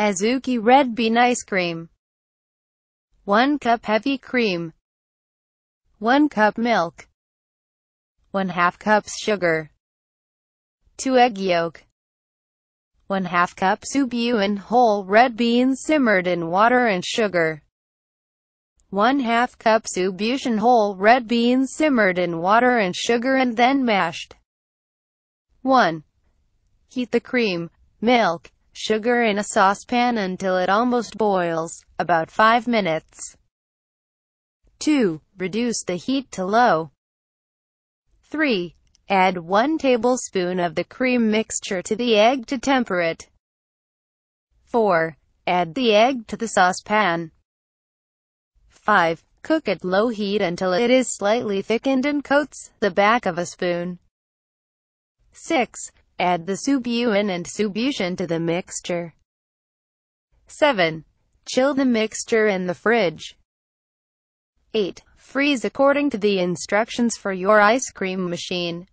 Azuki Red Bean Ice Cream 1 cup heavy cream 1 cup milk 1 half cups sugar 2 egg yolk 1 half cup soup and whole red beans simmered in water and sugar 1 half cup soup and whole red beans simmered in water and sugar and then mashed 1. Heat the cream, milk, sugar in a saucepan until it almost boils, about 5 minutes. 2. Reduce the heat to low. 3. Add 1 tablespoon of the cream mixture to the egg to temper it. 4. Add the egg to the saucepan. 5. Cook at low heat until it is slightly thickened and coats the back of a spoon. 6. Add the subuin and subution to the mixture. 7. Chill the mixture in the fridge. 8. Freeze according to the instructions for your ice cream machine.